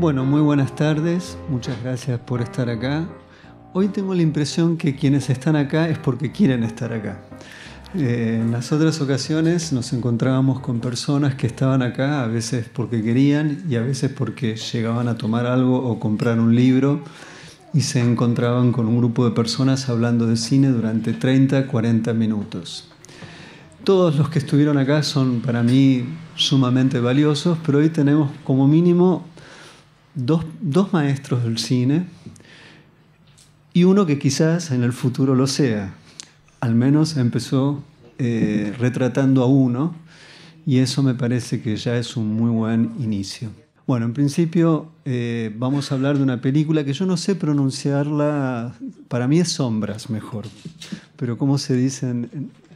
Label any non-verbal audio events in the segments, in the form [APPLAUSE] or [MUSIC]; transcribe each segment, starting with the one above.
Bueno, muy buenas tardes, muchas gracias por estar acá. Hoy tengo la impresión que quienes están acá es porque quieren estar acá. Eh, en las otras ocasiones nos encontrábamos con personas que estaban acá, a veces porque querían y a veces porque llegaban a tomar algo o comprar un libro y se encontraban con un grupo de personas hablando de cine durante 30, 40 minutos. Todos los que estuvieron acá son para mí sumamente valiosos, pero hoy tenemos como mínimo dos, dos maestros del cine y uno que quizás en el futuro lo sea. Al menos empezó eh, retratando a uno y eso me parece que ya es un muy buen inicio. Bueno, en principio eh, vamos a hablar de una película que yo no sé pronunciarla, para mí es Sombras mejor, pero ¿cómo se dicen?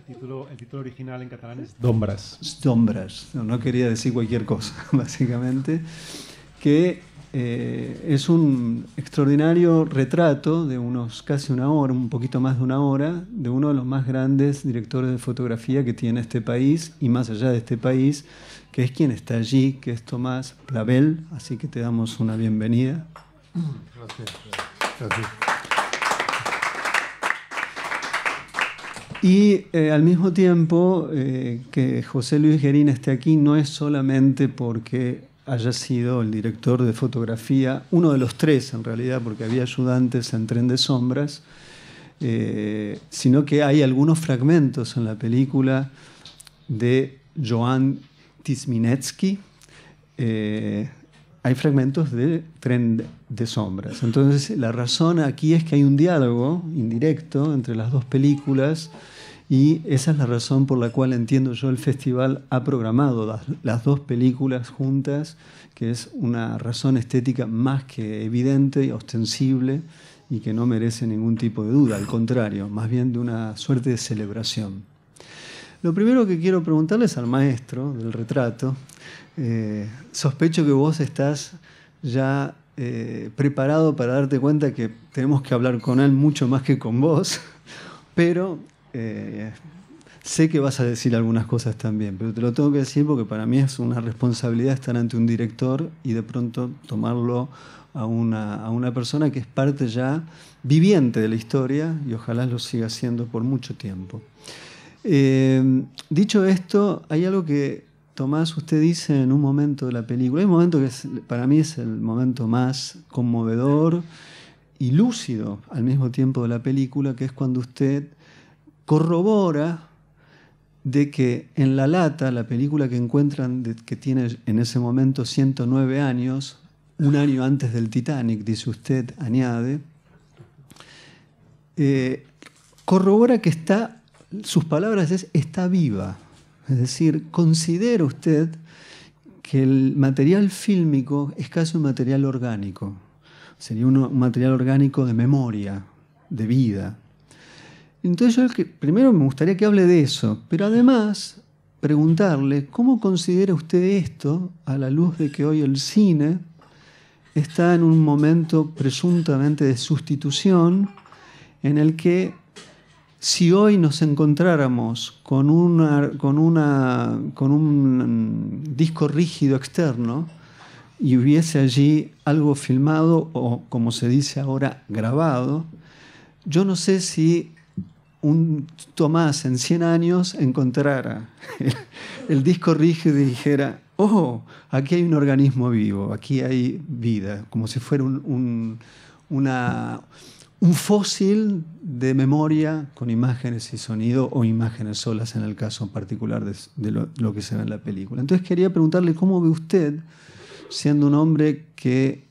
El título, el título original en catalán es Dombras. Dombras, no quería decir cualquier cosa, [LAUGHS] básicamente que eh, es un extraordinario retrato de unos casi una hora, un poquito más de una hora, de uno de los más grandes directores de fotografía que tiene este país y más allá de este país, que es quien está allí, que es Tomás Plavel. Así que te damos una bienvenida. Gracias. Y eh, al mismo tiempo eh, que José Luis Gerín esté aquí no es solamente porque haya sido el director de fotografía, uno de los tres en realidad, porque había ayudantes en Tren de Sombras, eh, sino que hay algunos fragmentos en la película de Joan Tisminetsky, eh, hay fragmentos de Tren de Sombras. Entonces, la razón aquí es que hay un diálogo indirecto entre las dos películas y esa es la razón por la cual entiendo yo el festival ha programado las, dos películas juntas, que es una razón estética más que evidente y ostensible y que no merece ningún tipo de duda, al contrario, más bien de una suerte de celebración. Lo primero que quiero preguntarles al maestro del retrato, eh, sospecho que vos estás ya eh, preparado para darte cuenta que tenemos que hablar con él mucho más que con vos, [LAUGHS] pero eh, sé que vas a decir algunas cosas también, pero te lo tengo que decir porque para mí es una responsabilidad estar ante un director y de pronto tomarlo a una, persona que es parte ya viviente de la historia y ojalá lo siga siendo por mucho tiempo. Eh, dicho esto, hay algo que Tomás, usted dice en un momento de la película, hay un momento que para mí es el momento más conmovedor y lúcido al mismo tiempo de la película, que es cuando usted corrobora de que en La Lata, la película que encuentran que tiene en ese momento 109 años, un año antes del Titanic, dice usted, añade, eh, corrobora que está, sus palabras es, está viva. Es decir, considera usted que el material fílmico es casi un material orgánico. Sería un material orgánico de memoria, de vida. Entonces yo primero me gustaría que hable de eso, pero además preguntarle cómo considera usted esto a la luz de que hoy el cine está en un momento presuntamente de sustitución en el que si hoy nos encontráramos con, con, una, con un disco rígido externo y hubiese allí algo filmado o, como se dice ahora, grabado, yo no sé si un Tomás en 100 años encontrara el, disco rígido y dijera, oh, aquí hay un organismo vivo, aquí hay vida, como si fuera un, un, fósil de memoria con imágenes y sonido o imágenes solas en el caso particular de, lo que se ve en la película. Entonces quería preguntarle cómo ve usted, siendo un hombre que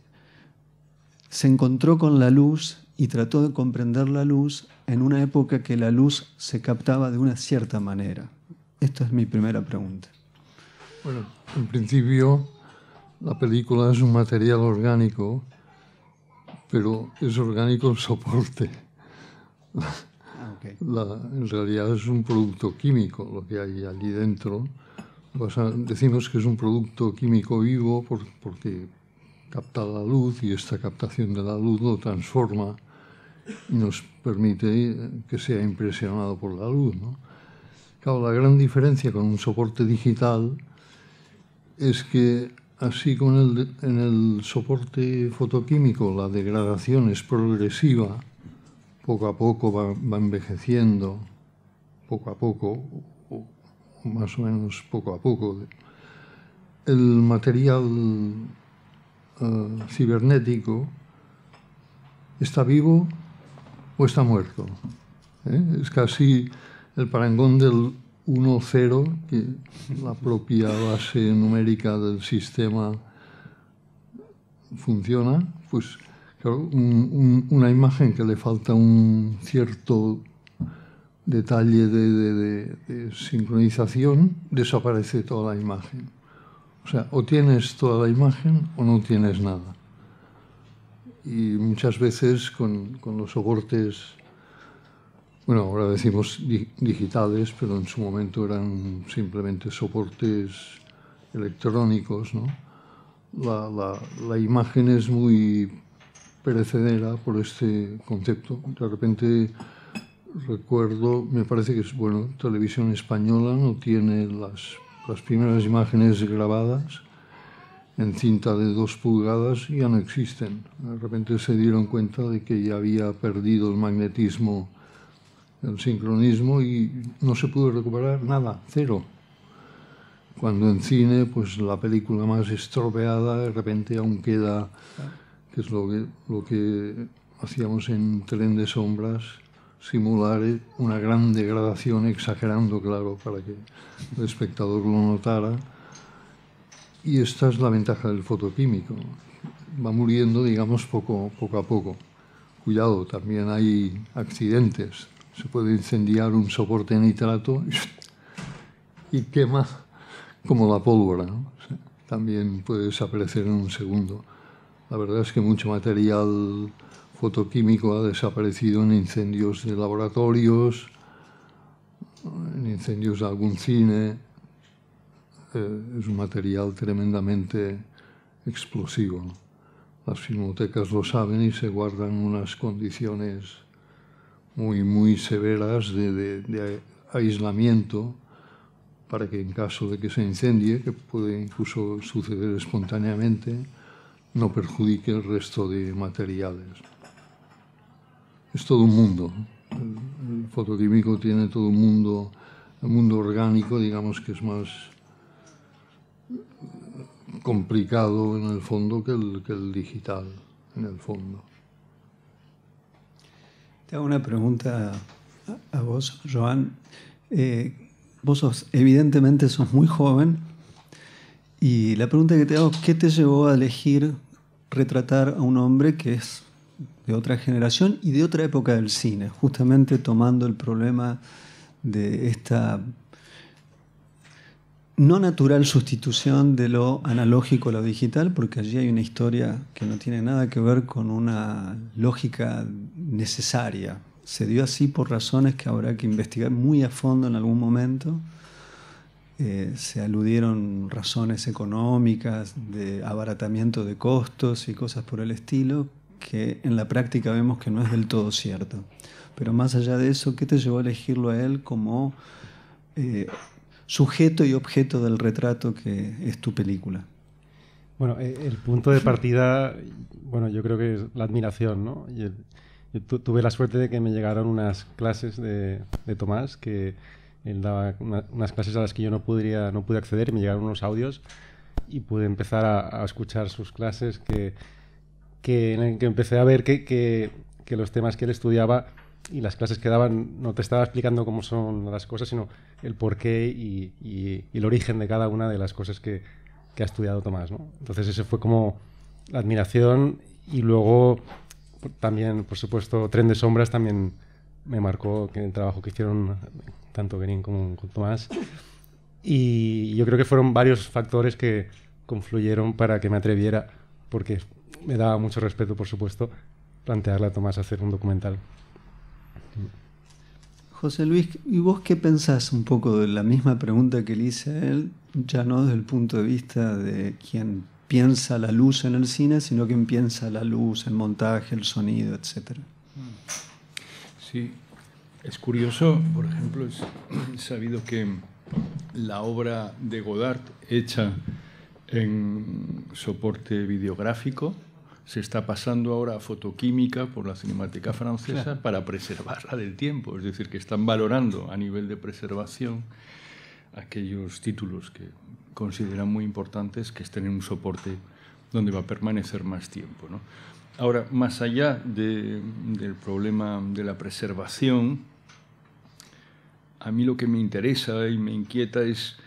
se encontró con la luz y trató de comprender la luz, en una época que la luz se captaba de una cierta manera? Esta es mi primera pregunta. Bueno, en principio la película es un material orgánico, pero es orgánico el soporte. Ah, en realidad es un producto químico lo que hay allí dentro. Pues, ah, decimos que es un producto químico vivo porque capta la luz y esta captación de la luz lo transforma nos permite eh, que sea impresionado por la luz. ¿no? Claro, la gran diferencia con un soporte digital es que así como en el, soporte fotoquímico la degradación es progresiva, poco a poco va, envejeciendo, poco a poco, o más o menos poco a poco. El material eh, cibernético está vivo o está muerto. ¿eh? Es casi el parangón del 1-0, que la propia base numérica del sistema funciona, pues una imagen que le falta un cierto detalle de, de, sincronización, desaparece toda la imagen. O sea, o tienes toda la imagen o no tienes nada y muchas veces con, los soportes, bueno, ahora decimos digitales, pero en su momento eran simplemente soportes electrónicos, ¿no? La, imagen es muy perecedera por este concepto. De repente recuerdo, me parece que es, bueno, Televisión Española no tiene las primeras imágenes grabadas en cinta de dos pulgadas ya no existen. De repente se dieron cuenta de que ya había perdido el magnetismo, el sincronismo y no se pudo recuperar nada, cero. Cuando en cine, pues la película más estropeada de repente aún queda, que es lo que, lo que hacíamos en Tren de Sombras, simular una gran degradación, exagerando, claro, para que el espectador lo notara y esta es la ventaja del fotoquímico. Va muriendo, digamos, poco, a poco. Cuidado, también hay accidentes. Se puede incendiar un soporte nitrato [LAUGHS] y quema como la pólvora. También puede desaparecer en un segundo. La verdad es que mucho material fotoquímico ha desaparecido en incendios de laboratorios, en incendios de algún cine, eh, es un material tremendamente explosivo. Las filmotecas lo saben y se guardan unas condiciones muy, muy severas de, aislamiento para que en caso de que se incendie, que puede incluso suceder espontáneamente, no perjudique el resto de materiales. Es todo un mundo. El, el fotoquímico tiene todo un mundo, el mundo orgánico, digamos que es más complicado en el fondo que el, el digital, en el fondo. Te hago una pregunta a, vos, Joan. Eh, vos evidentemente sos muy joven y la pregunta que te hago es, ¿qué te llevó a elegir retratar a un hombre que es de otra generación y de otra época del cine, justamente tomando el problema de esta no natural sustitución de lo analógico a lo digital, porque allí hay una historia que no tiene nada que ver con una lógica necesaria. Se dio así por razones que habrá que investigar muy a fondo en algún momento. Eh, se aludieron razones económicas, de abaratamiento de costos y cosas por el estilo, que en la práctica vemos que no es del todo cierto. Pero más allá de eso, ¿qué te llevó a elegirlo a él como eh, sujeto y objeto del retrato que es tu película. Bueno, eh, el punto de partida, bueno, yo creo que es la admiración, ¿no? Y tuve la suerte de que me llegaron unas clases de, Tomás, que él daba unas clases a las que yo no, podría, no pude acceder, y me llegaron unos audios y pude empezar a, escuchar sus clases, que, en que empecé a ver que los temas que él estudiaba y las clases que daban no te estaba explicando cómo son las cosas, sino el porqué y, y, el origen de cada una de las cosas que, que ha estudiado Tomás. ¿no? Entonces ese fue como la admiración y luego también, por supuesto, Tren de Sombras también me marcó que el trabajo que hicieron tanto Benin como Tomás. Y yo creo que fueron varios factores que confluyeron para que me atreviera, porque me daba mucho respeto, por supuesto, plantearle a Tomás hacer un documental. José Luis, ¿y vos qué pensás un poco de la misma pregunta que le hice a él? Ya no desde el punto de vista de quien piensa la luz en el cine, sino quien piensa la luz, el montaje, el sonido, etcétera? Sí, es curioso, por ejemplo, es [CLEARS THROAT] sabido que la obra de Godard, hecha en soporte videográfico, se está pasando ahora a fotoquímica por la cinemática francesa para preservarla del tiempo, es decir, que están valorando a nivel de preservación aquellos títulos que consideran muy importantes que estén en un soporte donde va a permanecer más tiempo. Ahora, más allá del problema de la preservación, a mí lo que me interesa y me inquieta es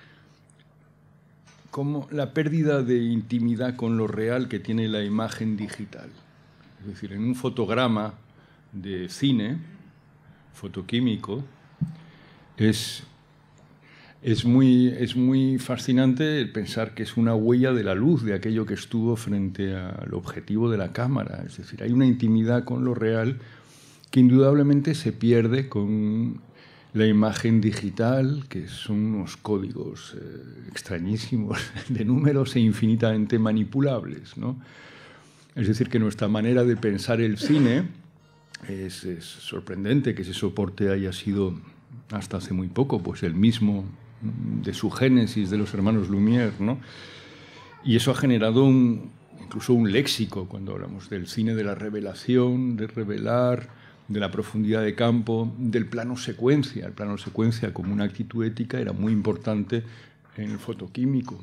como la pérdida de intimidad con lo real que tiene la imagen digital. Es decir, en un fotograma de cine, fotoquímico, es, es, muy, es muy fascinante pensar que es una huella de la luz de aquello que estuvo frente al objetivo de la cámara. Es decir, hay una intimidad con lo real que indudablemente se pierde con la imagen digital, que son unos códigos eh, extrañísimos [LAUGHS] de números e infinitamente manipulables. ¿no? Es decir, que nuestra manera de pensar el cine es, sorprendente que ese soporte haya sido hasta hace muy poco, pues el mismo mm, de su génesis de los hermanos Lumière, ¿no? Y eso ha generado un, incluso un léxico cuando hablamos del cine de la revelación, de revelar, de la profundidad de campo, del plano secuencia. El plano secuencia como una actitud ética era muy importante en el fotoquímico.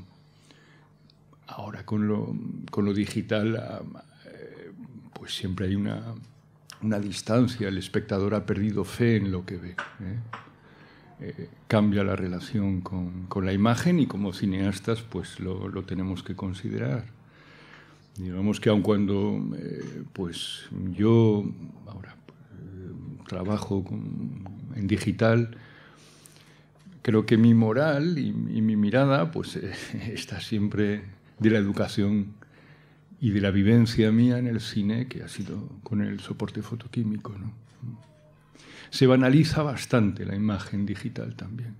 Ahora con lo, con lo digital, ah, eh, pues siempre hay una, distancia, el espectador ha perdido fe en lo que ve. ¿eh? Eh, cambia la relación con, la imagen y como cineastas pues lo, tenemos que considerar. Digamos que aun cuando pues yo, ahora trabajo en digital, creo que mi moral y, mi mirada pues, eh, [LAUGHS] está siempre de la educación y de la vivencia mía en el cine, que ha sido con el soporte fotoquímico. Se banaliza bastante la imagen digital también.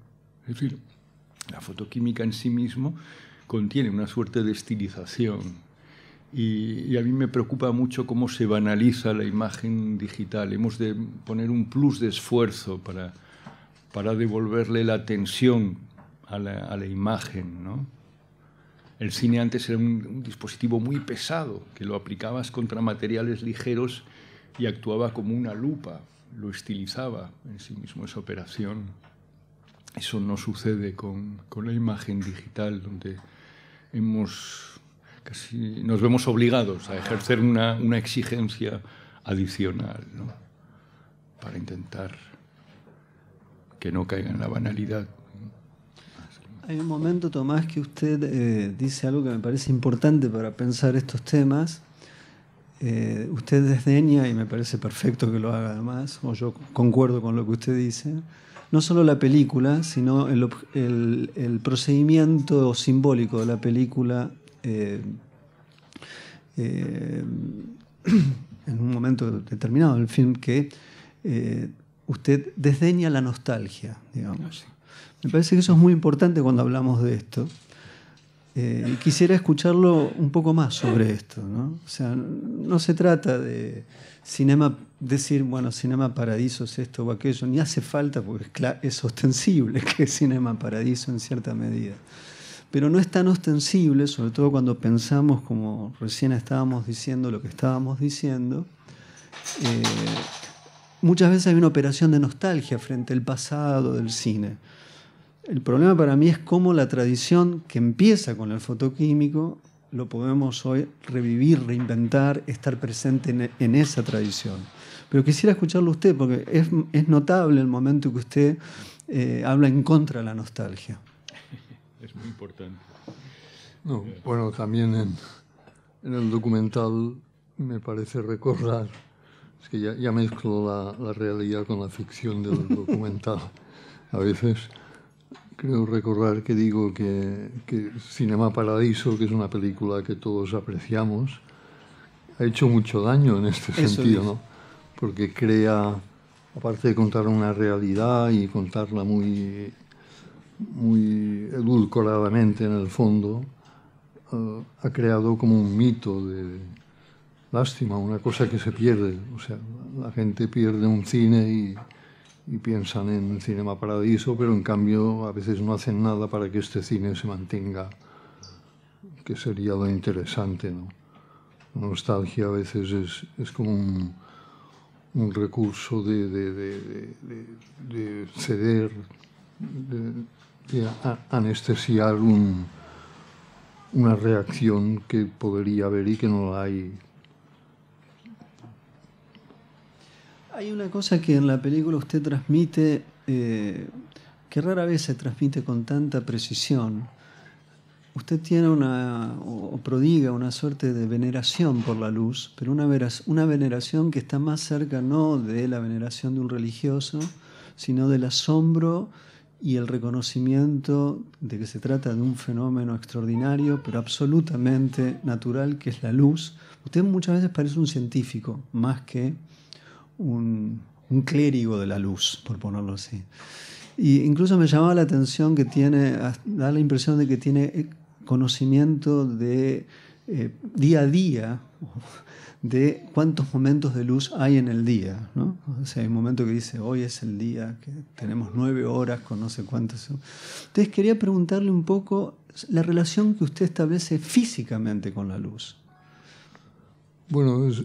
Es decir, la fotoquímica en sí mismo contiene una suerte de estilización y, a mí me preocupa mucho cómo se banaliza la imagen digital. Hemos de poner un plus de esfuerzo para, para devolverle la atención a la, imagen. ¿no? El cine antes era un, dispositivo muy pesado, que lo aplicabas contra materiales ligeros y actuaba como una lupa, lo estilizaba en sí mismo esa operación. Eso no sucede con, con la imagen digital, donde hemos nos vemos obligados a ejercer una, una exigencia adicional ¿no? para intentar que no caiga en la banalidad. Hay un momento, Tomás, que usted eh, dice algo que me parece importante para pensar estos temas. Eh, usted desdeña, y me parece perfecto que lo haga además, o yo concuerdo con lo que usted dice, no solo la película, sino el, el, el procedimiento simbólico de la película eh, eh, [CLEARS THROAT] en un momento determinado del film que eh, usted desdeña la nostalgia, digamos. Ah, Me parece que eso es muy importante cuando hablamos de esto. Eh, quisiera escucharlo un poco más sobre esto. ¿no? O sea, no se trata de cinema, decir, bueno, cinema paradiso es esto o aquello, ni hace falta porque es, es ostensible [LAUGHS] que es cinema paradiso en cierta medida pero no es tan ostensible, sobre todo cuando pensamos, como recién estábamos diciendo, lo que estábamos diciendo. Eh, muchas veces hay una operación de nostalgia frente al pasado del cine. El problema para mí es cómo la tradición que empieza con el fotoquímico lo podemos hoy revivir, reinventar, estar presente en, esa tradición. Pero quisiera escucharlo usted, porque es, notable el momento que usted eh, habla en contra de la nostalgia es muy importante. Eh. bueno, también en, el documental me parece recordar, es que ya, mezclo la, realidad con la ficción del [LAUGHS] documental a veces, creo recordar que digo que, Cinema Paradiso, que es una película que todos apreciamos, ha hecho mucho daño en este sentido, ¿no? Porque crea, aparte de contar una realidad y contarla muy muy edulcoradamente en el fondo, eh, ha creado como un mito de lástima, una cosa que se pierde. O sea, la gente pierde un cine y, piensan en el Cinema Paradiso, pero en cambio a veces no hacen nada para que este cine se mantenga, que sería lo interesante. ¿no? La nostalgia a veces es, es como un, recurso de, de, de, de ceder, anestesiar una reacción que podría haber y que no hay. Hay una cosa que en la película usted transmite eh, que rara vez se transmite con tanta precisión. Usted tiene una, o prodiga una suerte de veneración por la luz, pero una, una veneración que está más cerca no de la veneración de un religioso, sino del asombro y el reconocimiento de que se trata de un fenómeno extraordinario, pero absolutamente natural, que es la luz. Usted muchas veces parece un científico, más que un, clérigo de la luz, por ponerlo así. Y incluso me llamaba la atención que tiene, da la impresión de que tiene eh, conocimiento de eh, día a día de cuántos momentos de luz hay en el día. ¿no? O sea, hay un momento que dice, hoy es el día, que tenemos nueve horas con no sé cuántas. Entonces quería preguntarle un poco la relación que usted establece físicamente con la luz. Bueno, es,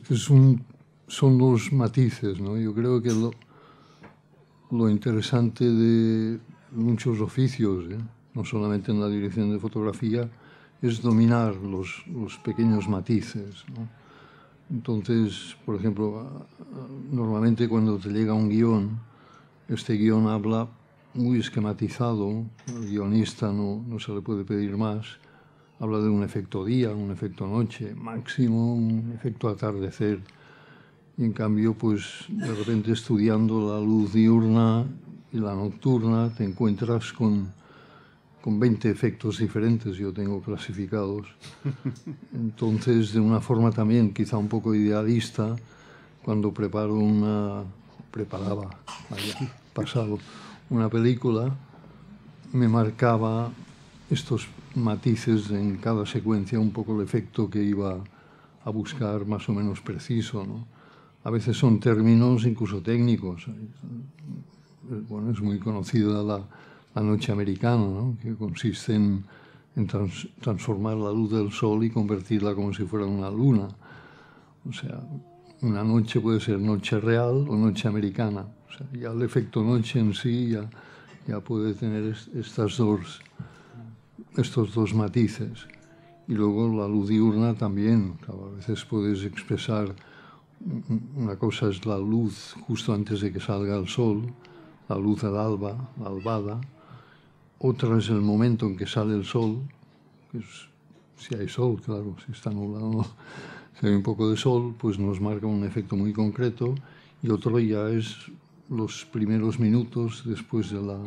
son los matices, ¿no? Yo creo que lo, interesante de muchos oficios, ¿eh? no solamente en la dirección de fotografía, es dominar los, los pequeños matices, entonces, por ejemplo, normalmente cuando te llega un guión, este guión habla muy esquematizado, el guionista no, no se le puede pedir más, habla de un efecto día, un efecto noche, máximo un efecto atardecer. Y en cambio, pues de repente estudiando la luz diurna y la nocturna, te encuentras con con 20 efectos diferentes yo tengo clasificados. Entonces, de una forma también quizá un poco idealista, cuando preparo una, preparaba, pasado, una película, me marcaba estos matices en cada secuencia, un poco el efecto que iba a buscar más o menos preciso. A veces son términos incluso técnicos. Bueno, es muy conocida la noche americana, ¿no? que consiste en, transformar la luz del sol y convertirla como si fuera una luna. O sea, una noche puede ser noche real o noche americana. O sea, ya el efecto noche en sí ya, ya puede tener estas dos, estos dos matices. Y luego la luz diurna también. a veces puedes expresar, mm, una cosa es la luz justo antes de que salga el sol, la luz del alba, la albada, otra es el momento en que sale el sol, si hay sol, claro, si está nublado, [LAUGHS] si hay un poco de sol, pues nos marca un efecto muy concreto, y otro ya es los primeros minutos después de la,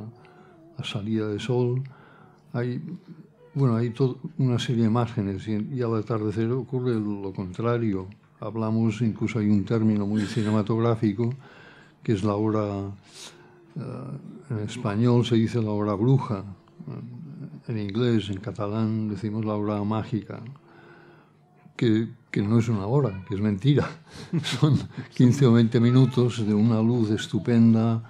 salida de sol. Hay, bueno, hay una serie de márgenes, y, y al atardecer ocurre lo contrario. Hablamos, incluso hay un término muy cinematográfico, que es la hora eh, en español se dice la hora bruja, en inglés, en catalán decimos la hora mágica, que, no es una hora, que es mentira. [LAUGHS] Son 15 o 20 minutos de una luz estupenda,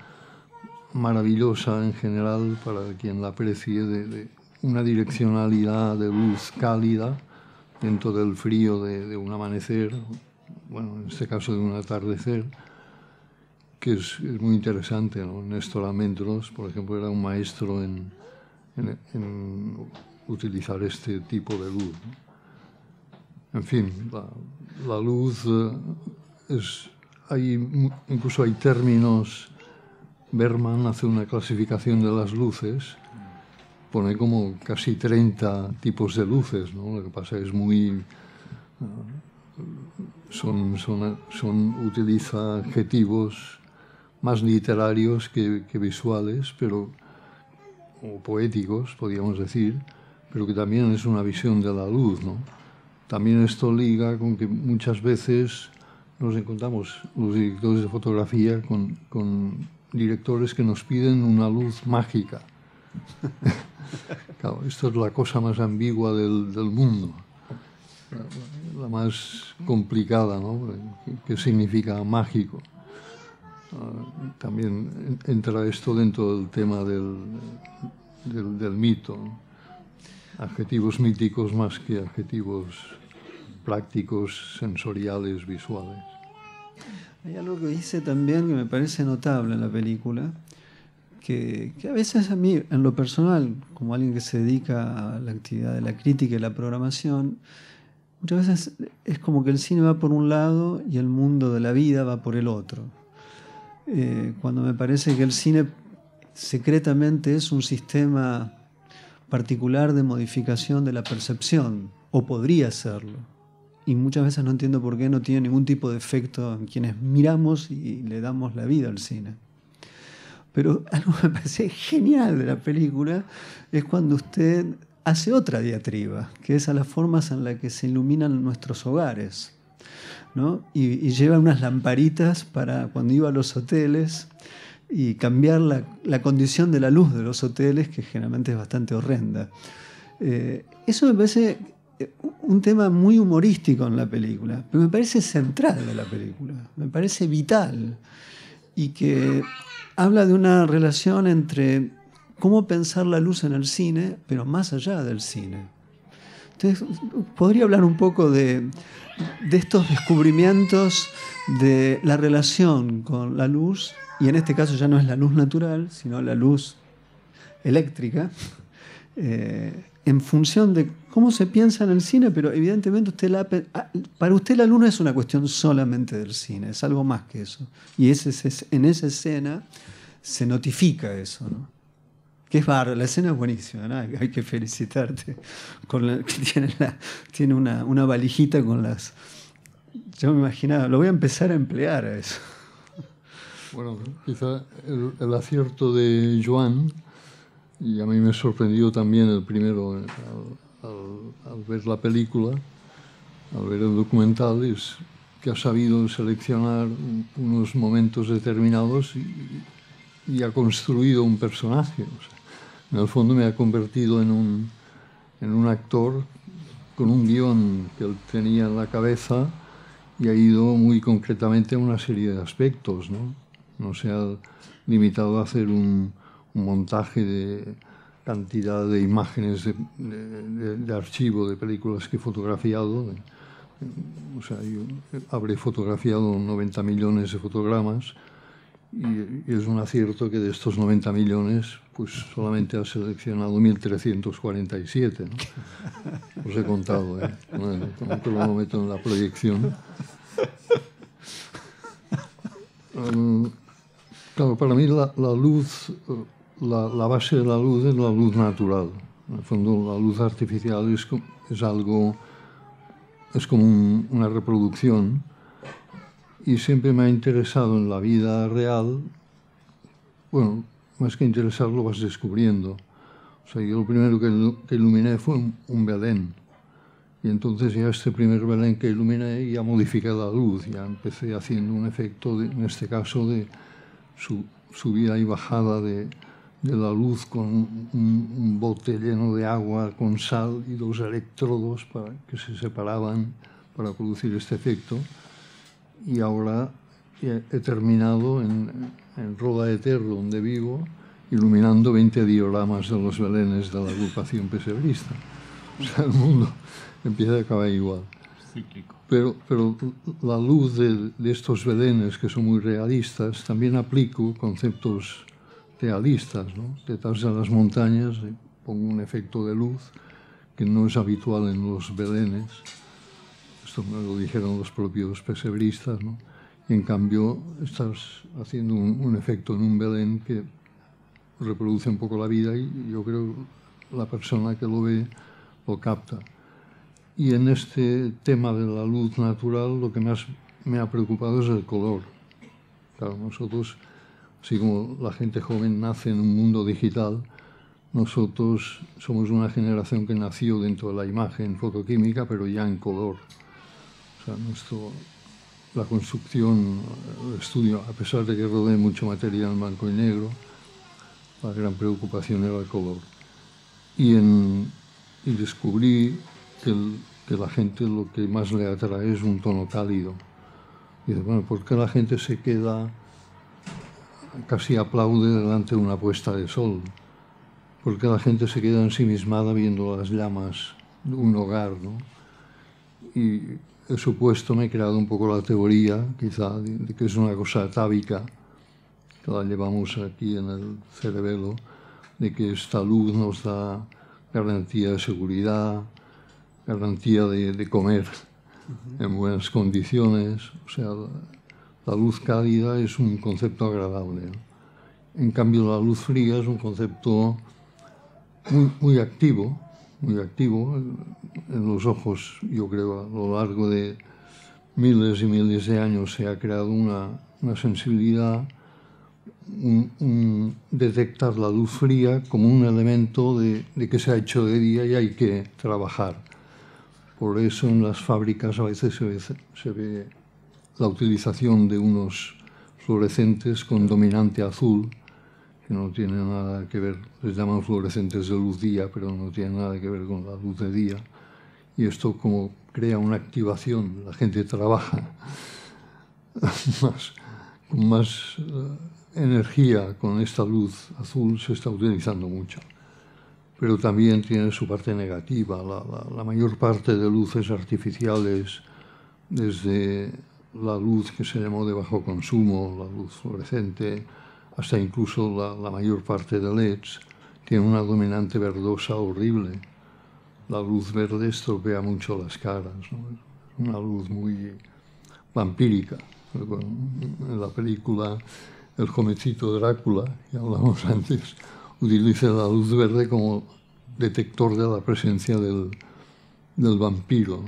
maravillosa en general, para quien la aprecie, de, una direccionalidad de luz cálida dentro del frío de, de un amanecer, bueno, en este caso de un atardecer que es, muy interesante. Néstor Amendros, por ejemplo, era un maestro en, utilizar este tipo de luz. En fin, la, luz eh, incluso hay términos... Berman hace una clasificación de las luces, pone como casi 30 tipos de luces, Lo que pasa es muy... Eh, son, son, son, utiliza adjetivos más literarios que, visuales, pero, o poéticos, podríamos decir, pero que también es una visión de la luz. ¿no? También esto liga con que muchas veces nos encontramos los directores de fotografía con, directores que nos piden una luz mágica. esto es la cosa más ambigua del, mundo, la, la, más complicada, ¿no? ¿Qué significa mágico? Ah, también entra esto dentro del tema del, mito. Adjetivos míticos más que adjetivos prácticos, sensoriales, visuales. Hay algo que dice también que me parece notable en la película, que, que, a veces a mí, en lo personal, como alguien que se dedica a la actividad de la crítica y la programación, muchas veces es como que el cine va por un lado y el mundo de la vida va por el otro. Eh, cuando me parece que el cine secretamente es un sistema particular de modificación de la percepción, o podría serlo. Y muchas veces no entiendo por qué no tiene ningún tipo de efecto en quienes miramos y le damos la vida al cine. Pero [LAUGHS] algo que me parece genial de la película es cuando usted hace otra diatriba, que es a las formas en las que se iluminan nuestros hogares. ¿no? Y, lleva unas lamparitas para cuando iba a los hoteles y cambiar la, condición de la luz de los hoteles, que generalmente es bastante horrenda. Eh, eso me parece eh, un tema muy humorístico en la película, pero me parece central de la película, me parece vital y que habla de una relación entre cómo pensar la luz en el cine, pero más allá del cine. ¿Usted ¿podría hablar un poco de, estos descubrimientos de la relación con la luz? Y en este caso ya no es la luz natural, sino la luz eléctrica, [LAUGHS] eh, en función de cómo se piensa en el cine, pero evidentemente usted ah, para usted la luna es una cuestión solamente del cine, es algo más que eso. Y en esa escena se notifica eso. ¿no? que es bárbaro, la escena es buenísima, hay, que felicitarte. tiene, una, valijita con las... Yo me imaginaba, lo voy a empezar a emplear a eso. Bueno, quizá el, acierto de Joan, y a mí me sorprendió también el primero eh, al, ver la película, al ver el documental, es que ha sabido seleccionar unos momentos determinados y, y ha construido un personaje. O sea en el fondo me ha convertido en un, en un actor con un guión que él tenía en la cabeza y ha ido muy concretamente a una serie de aspectos. No, no se ha limitado a hacer un, montaje de cantidad de imágenes de, de, archivo de películas que he fotografiado. O sea, habré fotografiado 90 millones de fotogramas y, es un acierto que de estos 90 millones, pues solamente ha seleccionado 1.347. [LAUGHS] Os he contado, ¿eh? con, un en la proyección. [LAUGHS] Um, claro, para mí la, luz, la, base de la luz es la luz natural. En el fondo, la luz artificial es, es algo, es como una reproducción y siempre me ha interesado en la vida real, bueno, más que interesar lo vas descubriendo. O sea, yo lo primero que, iluminé fue un, Belén. Y entonces ya este primer Belén que iluminé ya modificé la luz, ya empecé haciendo un efecto, en este caso, de subida y bajada de, la luz con un, un, bote lleno de agua, con sal y dos electrodos para, que se separaban para producir este efecto y ahora he terminado en, en Roda de donde vivo, iluminando 20 dioramas de los belenes de la agrupación pesebrista. O sea, el mundo empieza a acabar igual. Cíclico. Pero, pero la luz de, estos belenes, que son muy realistas, también aplico conceptos realistas. ¿no? Detrás de las montañas eh, pongo un efecto de luz que no es habitual en los belenes esto me lo dijeron los propios pesebristas, ¿no? Y en cambio estás haciendo un, efecto en un Belén que reproduce un poco la vida y yo creo la persona que lo ve lo capta. Y en este tema de la luz natural lo que más me ha preocupado es el color. Claro, nosotros, así como la gente joven nace en un mundo digital, nosotros somos una generación que nació dentro de la imagen fotoquímica, pero ya en color. O la construcción, el estudio, a pesar de que rodeé mucho material blanco y negro, la gran preocupación era el color. Y, en, y descubrí que, que, la gente lo que más le atrae es un tono cálido. Y dice, bueno, ¿por qué la gente se queda, casi aplaude delante de una puesta de sol? ¿Por qué la gente se queda ensimismada viendo las llamas de un hogar? ¿no? Y supuesto me he creado un poco la teoría, quizá, de que es una cosa atávica, que la llevamos aquí en el cerebelo, de que esta luz nos da garantía de seguridad, garantía de, comer en buenas condiciones. O sea, la, luz cálida es un concepto agradable. En cambio, la luz fría es un concepto muy, muy activo, muy activo en los ojos, yo creo, a lo largo de miles y miles de años se ha creado una, sensibilidad, detectar la luz fría como un elemento de, de que se ha hecho de día y hay que trabajar. Por eso en las fábricas a veces se ve la utilización de unos fluorescentes con dominante azul que no tiene nada que ver, les llaman fluorescentes de luz día, pero no tiene nada que ver con la luz de día. Y esto como crea una activación, la gente trabaja [LAUGHS] más, con más eh, energía con esta luz azul, se está utilizando mucho. Pero también tiene su parte negativa, la mayor parte de luces artificiales, desde la luz que se llamó de bajo consumo, la luz fluorescente, hasta incluso la, mayor parte de LEDs, tiene una dominante verdosa horrible. La luz verde estropea mucho las caras, ¿no? una luz muy vampírica. En la película El jovencito Drácula, que hablamos [LAUGHS] antes, utiliza la luz verde como detector de la presencia del vampiro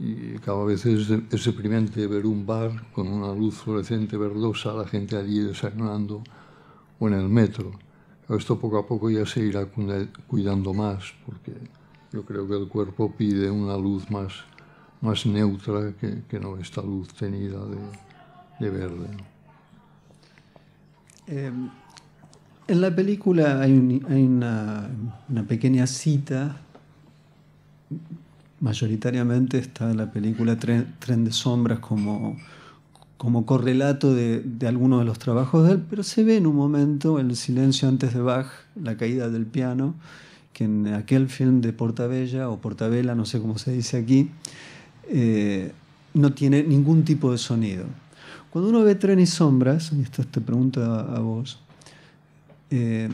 y cada vez es, deprimente ver un bar con una luz fluorescente verdosa, la gente allí desayunando o en el metro. Esto poco a poco ya se irá cuidando más, porque yo creo que el cuerpo pide una luz más, más neutra que, no esta luz tenida de, verde. Em, en la película hay, una, una pequeña cita mayoritariamente está la película Tren, de Sombras como, como correlato de, algunos de los trabajos de él, pero se ve en un momento el silencio antes de Bach, la caída del piano, que en aquel film de Portabella o Portabella, no sé cómo se dice aquí, eh, no tiene ningún tipo de sonido. Cuando uno ve Tren y Sombras, y esto te pregunto a, vos, eh,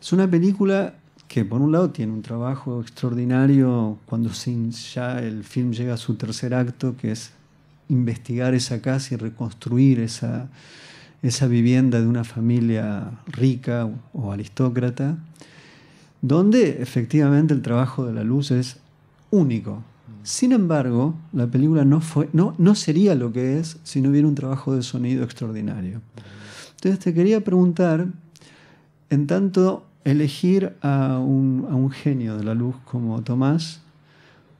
es una película que por un lado tiene un trabajo extraordinario cuando sin, ya el film llega a su tercer acto, que es investigar esa casa y reconstruir esa, esa vivienda de una familia rica o aristócrata, donde efectivamente el trabajo de la luz es único. Sin embargo, la película no, fue, no, no sería lo que es si no hubiera un trabajo de sonido extraordinario. Entonces te quería preguntar, en tanto elegir a un, genio de la luz como Tomás,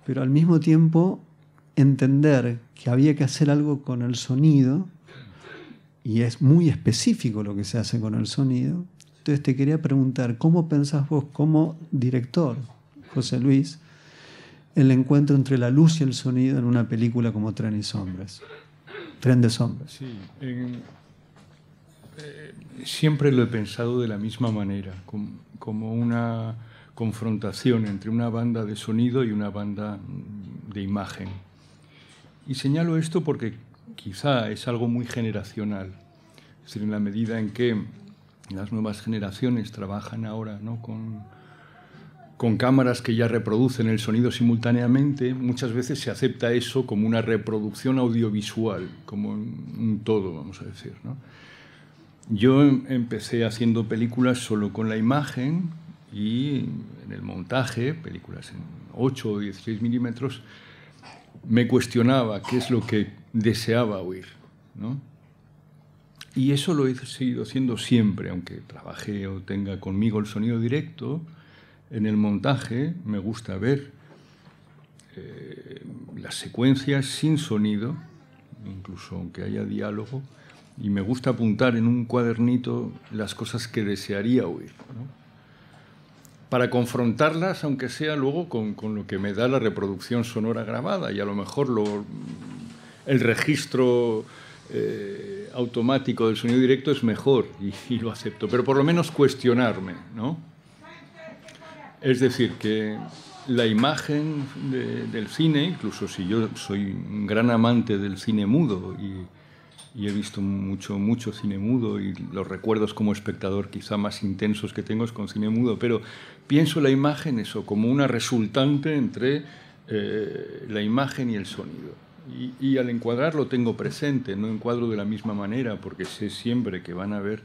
pero al mismo tiempo entender que había que hacer algo con el sonido, y es muy específico lo que se hace con el sonido. Entonces te quería preguntar, ¿cómo pensás vos como director, José Luis, el encuentro entre la luz y el sonido en una película como Tren y Sombras? Tren de Sombras. Sí, en siempre lo he pensado de la misma manera, como una confrontación entre una banda de sonido y una banda de imagen. Y señalo esto porque quizá es algo muy generacional. Es decir, en la medida en que las nuevas generaciones trabajan ahora con, con cámaras que ya reproducen el sonido simultáneamente, muchas veces se acepta eso como una reproducción audiovisual, como un todo, vamos a decir. ¿no? Yo em, empecé haciendo películas solo con la imagen y en el montaje, películas en 8 o 16 milímetros, me cuestionaba qué es lo que deseaba oír. Y eso lo he seguido haciendo siempre, aunque trabaje o tenga conmigo el sonido directo, en el montaje me gusta ver eh, las secuencias sin sonido, incluso aunque haya diálogo, y me gusta apuntar en un cuadernito las cosas que desearía oír, para confrontarlas, aunque sea luego con, lo que me da la reproducción sonora grabada y a lo mejor lo, el registro eh, automático del sonido directo es mejor y, lo acepto, pero por lo menos cuestionarme, Es decir, que la imagen del cine, incluso si yo soy un gran amante del cine mudo y he visto mucho, mucho cine mudo y los recuerdos como espectador quizá más intensos que tengo es con cine mudo, pero pienso la imagen eso, como una resultante entre eh, la imagen y el sonido. Y, al encuadrarlo tengo presente, no encuadro de la misma manera porque sé siempre que van a haber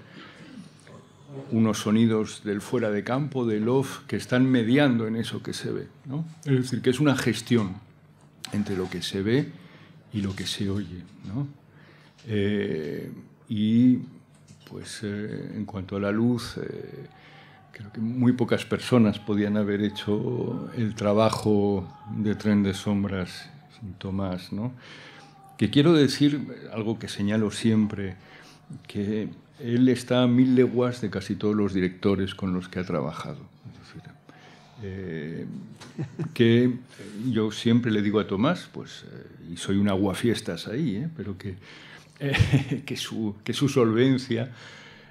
unos sonidos del fuera de campo, del off, que están mediando en eso que se ve. ¿no? Es decir, que es una gestión entre lo que se ve y lo que se oye. ¿no? Eh, y pues eh, en cuanto a la luz, eh, creo que muy pocas personas podían haber hecho el trabajo de tren de sombras sin Tomás, ¿no? Que quiero decir algo que señalo siempre, que él está a mil leguas de casi todos los directores con los que ha trabajado. que yo siempre le digo a Tomás, pues, y soy un aguafiestas ahí, pero que [LAUGHS] que, su, solvencia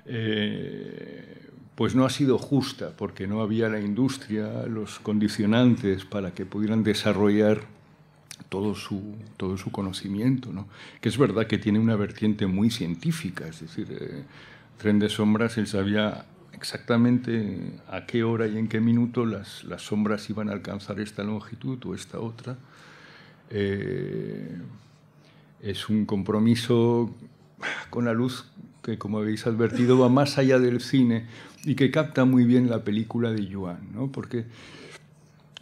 eh, pues no ha sido justa, porque no había la industria, los condicionantes para que pudieran desarrollar todo su, todo su conocimiento, ¿no? que es verdad que tiene una vertiente muy científica, es decir, eh, Tren de Sombras, él sabía exactamente a qué hora y en qué minuto las, sombras iban a alcanzar esta longitud o esta otra. Eh, es un compromiso con la luz que, como habéis advertido, va más allá del cine y que capta muy bien la película de Joan, ¿no? porque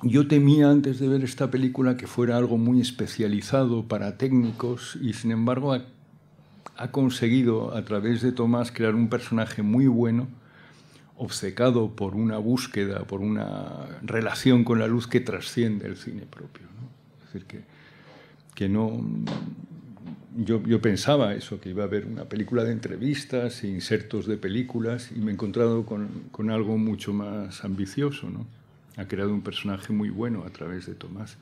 yo temía antes de ver esta película que fuera algo muy especializado para técnicos y, sin embargo, ha, conseguido a través de Tomás crear un personaje muy bueno, obcecado por una búsqueda, por una relación con la luz que trasciende el cine propio. Es decir, que, que no, yo, pensaba eso, que iba a haber una película de entrevistas e insertos de películas y me he encontrado con, algo mucho más ambicioso, Ha creado un personaje muy bueno a través de Tomás.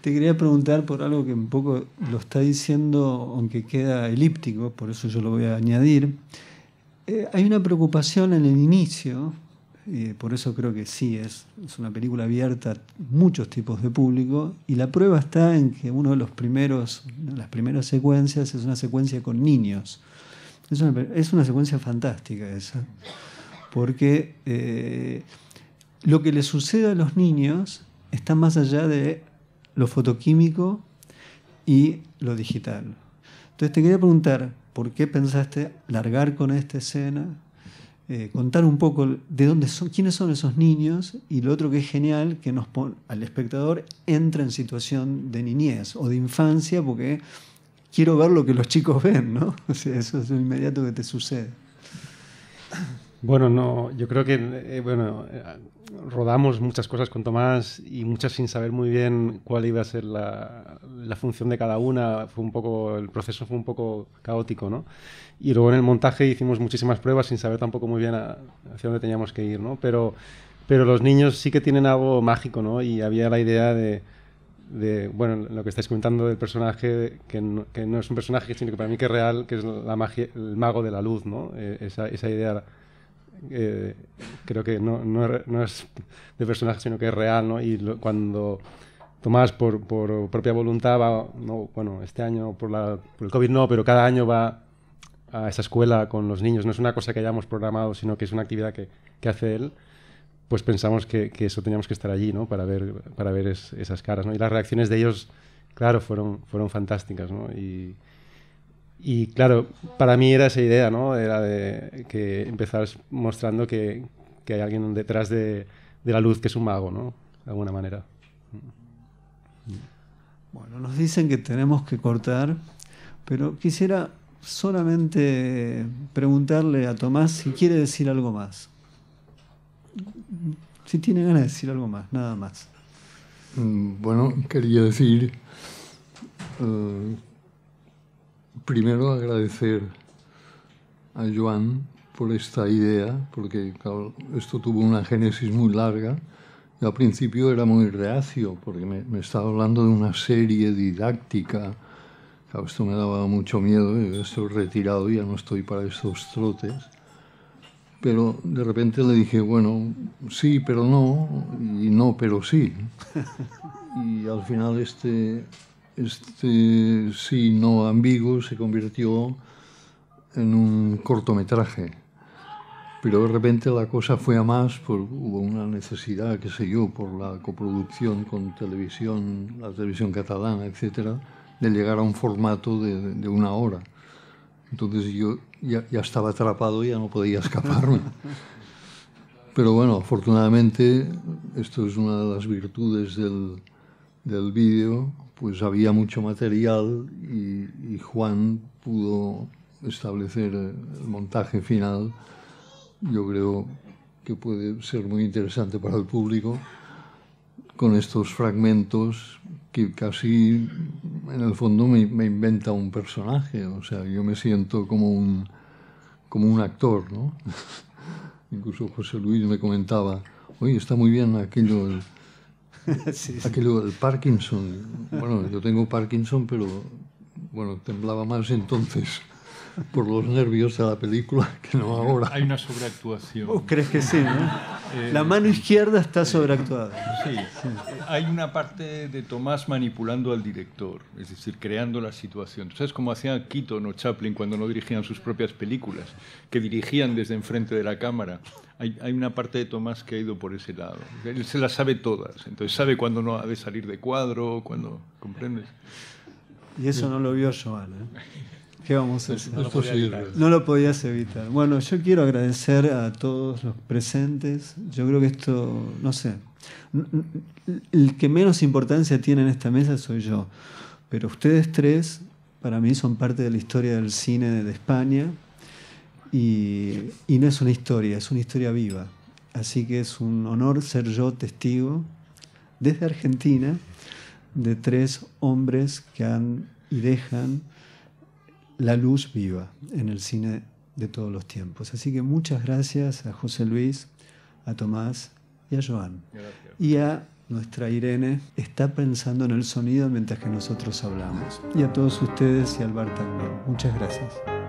Te quería preguntar por algo que un poco lo está diciendo, aunque queda elíptico, por eso yo lo voy a añadir. Eh, hay una preocupación en el inicio por eso creo que sí, es, una película abierta a muchos tipos de público. Y la prueba está en que uno de los primeros, una de las primeras secuencias es una secuencia con niños. Es una, secuencia fantástica esa. Porque eh, lo que le sucede a los niños está más allá de lo fotoquímico y lo digital. Entonces te quería preguntar, ¿por qué pensaste largar con esta escena? Eh, contar un poco de dónde son, quiénes son esos niños y lo otro que es genial, que nos pone al espectador entra en situación de niñez o de infancia porque quiero ver lo que los chicos ven, ¿no? [LAUGHS] eso es lo inmediato que te sucede. Bueno, no, yo creo que eh, bueno, eh, rodamos muchas cosas con Tomás y muchas sin saber muy bien cuál iba a ser la, función de cada una. Fue un poco, el proceso fue un poco caótico, ¿no? Y luego en el montaje hicimos muchísimas pruebas sin saber tampoco muy bien hacia dónde teníamos que ir, ¿no? Pero, pero los niños sí que tienen algo mágico, ¿no? Y había la idea de, de, bueno, lo que estáis comentando del personaje, que no, es un personaje, sino que para mí que es real, que es la magia, el mago de la luz, ¿no? Eh, esa, esa idea eh, creo que no, no, no, es de personaje, sino que es real, ¿no? Y cuando Tomás, por, por, propia voluntad, va, no, bueno, este año por, la, por el COVID no, pero cada año va a esa escuela con los niños, no es una cosa que hayamos programado, sino que es una actividad que, que hace él, pues pensamos que, que, eso teníamos que estar allí, ¿no? Para ver, para ver esas caras, ¿no? Y las reacciones de ellos, claro, fueron, fueron fantásticas, ¿no? Y, y claro, para mí era esa idea, ¿no? Era de que empezar mostrando que, hay alguien detrás de, la luz que es un mago, ¿no? De alguna manera. Bueno, nos dicen que tenemos que cortar, pero quisiera solamente preguntarle a Tomás si quiere decir algo más. Si tiene ganas de decir algo más, nada más. Mm, bueno, quería decir... Eh, primero agradecer a Joan por esta idea, porque esto tuvo una génesis muy larga. Yo al principio era muy reacio, porque me, estaba hablando de una serie didáctica. esto me daba mucho miedo, estoy retirado, ya no estoy para estos trotes. Pero de repente le dije, bueno, sí, pero no, y no, pero sí. [LAUGHS] Y al final este este, si no ambiguo, se convirtió en un cortometraje. Pero de repente la cosa fue a más, hubo una necesidad, qué sé yo, por la coproducción con televisión, la televisión catalana, etcétera, de llegar a un formato de, una hora. Entonces yo ya, estaba atrapado, y ya no podía escaparme. Pero bueno, afortunadamente, esto es una de las virtudes del, del vídeo, pues había mucho material y, Juan pudo establecer el montaje final. Yo creo que puede ser muy interesante para el público con estos fragmentos que casi en el fondo me, inventa un personaje, o sea, yo me siento como un, como un actor, ¿no? [LAUGHS] Incluso José Luis me comentaba, oye, está muy bien aquello, [LAUGHS] aquí el Parkinson. Bueno, yo tengo Parkinson, pero bueno, temblaba más entonces por los nervios a la película [LAUGHS] que no ahora. Hay una sobreactuación. crees que sí? Eh, la mano izquierda está sobreactuada. Sí, sí. Hay una parte de Tomás manipulando al director, es decir, creando la situación. ¿Sabes cómo hacían Keaton o Chaplin cuando no dirigían sus propias películas? Que dirigían desde enfrente de la cámara. Hay, una parte de Tomás que ha ido por ese lado. Él se las sabe todas. Entonces sabe cuándo no ha de salir de cuadro, cuando... ¿Comprendes? Y eso no lo vio Joana. ¿eh? ¿Qué vamos a hacer? No, lo podías evitar. Bueno, yo quiero agradecer a todos los presentes. Yo creo que esto, no sé, el que menos importancia tiene en esta mesa soy yo, pero ustedes tres para mí son parte de la historia del cine de España y no es una historia, es una historia viva. Así que es un honor ser yo testigo desde Argentina de tres hombres que han y dejan la luz viva en el cine de todos los tiempos. Así que muchas gracias a José Luis, a Tomás y a Joan. Y a nuestra Irene está pensando en el sonido mientras que nosotros hablamos. Y a todos ustedes y al bar también. Muchas gracias.